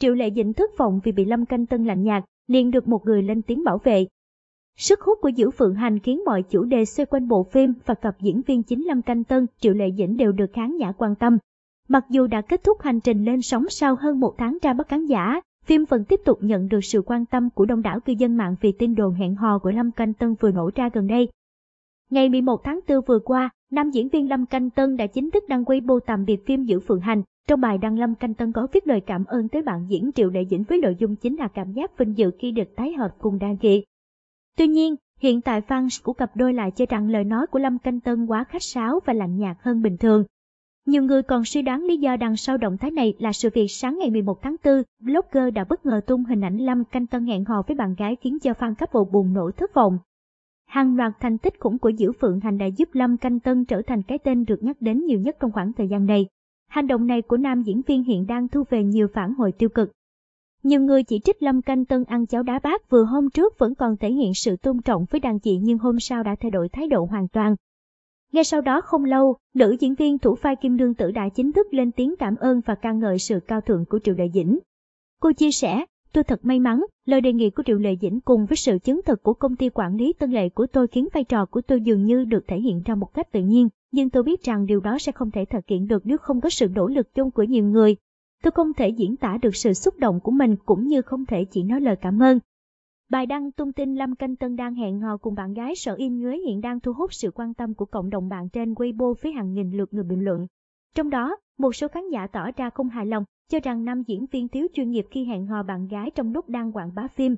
Triệu Lệ Dĩnh thất vọng vì bị Lâm Canh Tân lạnh nhạt, liền được một người lên tiếng bảo vệ. Sức hút của Diễu Phượng Hành khiến mọi chủ đề xoay quanh bộ phim và cặp diễn viên chính Lâm Canh Tân, Triệu Lệ Dĩnh đều được khán giả quan tâm. Mặc dù đã kết thúc hành trình lên sóng sau hơn một tháng ra bắt khán giả, phim vẫn tiếp tục nhận được sự quan tâm của đông đảo cư dân mạng vì tin đồn hẹn hò của Lâm Canh Tân vừa nổ ra gần đây. Ngày 11 tháng 4 vừa qua, nam diễn viên Lâm Canh Tân đã chính thức đăng quay Weibo tạm biệt phim Diễu Phượng Hành, trong bài Đăng Lâm Canh Tân có viết lời cảm ơn tới bạn diễn Triệu Lệ Dĩnh với nội dung chính là cảm giác vinh dự khi được tái hợp cùng Đa Kiệt. Tuy nhiên, hiện tại fans của cặp đôi lại cho rằng lời nói của Lâm Canh Tân quá khách sáo và lạnh nhạt hơn bình thường. Nhiều người còn suy đoán lý do đằng sau động thái này là sự việc sáng ngày 11 tháng 4, blogger đã bất ngờ tung hình ảnh Lâm Canh Tân hẹn hò với bạn gái khiến cho fan couple bùng nổ thất vọng. Hàng loạt thành tích khủng của Diễu Phượng Hành đã giúp Lâm Canh Tân trở thành cái tên được nhắc đến nhiều nhất trong khoảng thời gian này. Hành động này của nam diễn viên hiện đang thu về nhiều phản hồi tiêu cực. Nhiều người chỉ trích Lâm Canh Tân ăn cháo đá bát vừa hôm trước vẫn còn thể hiện sự tôn trọng với đàn chị nhưng hôm sau đã thay đổi thái độ hoàn toàn. Ngay sau đó không lâu, nữ diễn viên thủ phai Kim Nương Tử đã chính thức lên tiếng cảm ơn và ca ngợi sự cao thượng của Triệu Đại Dĩnh. Cô chia sẻ, tôi thật may mắn, lời đề nghị của Triệu Lệ Dĩnh cùng với sự chứng thực của công ty quản lý tân lệ của tôi khiến vai trò của tôi dường như được thể hiện ra một cách tự nhiên nhưng tôi biết rằng điều đó sẽ không thể thực hiện được nếu không có sự nỗ lực chung của nhiều người. Tôi không thể diễn tả được sự xúc động của mình cũng như không thể chỉ nói lời cảm ơn. Bài đăng tung tin Lâm Canh Tân đang hẹn hò cùng bạn gái sở in nhuế hiện đang thu hút sự quan tâm của cộng đồng bạn trên Weibo với hàng nghìn lượt người bình luận. Trong đó, một số khán giả tỏ ra không hài lòng, cho rằng nam diễn viên thiếu chuyên nghiệp khi hẹn hò bạn gái trong lúc đang quảng bá phim,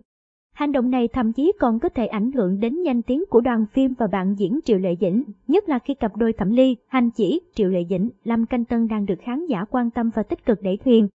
Hành động này thậm chí còn có thể ảnh hưởng đến danh tiếng của đoàn phim và bạn diễn Triệu Lệ Dĩnh, nhất là khi cặp đôi Thẩm Ly, Hành Chỉ, Triệu Lệ Dĩnh, Lâm Canh Tân đang được khán giả quan tâm và tích cực đẩy thuyền.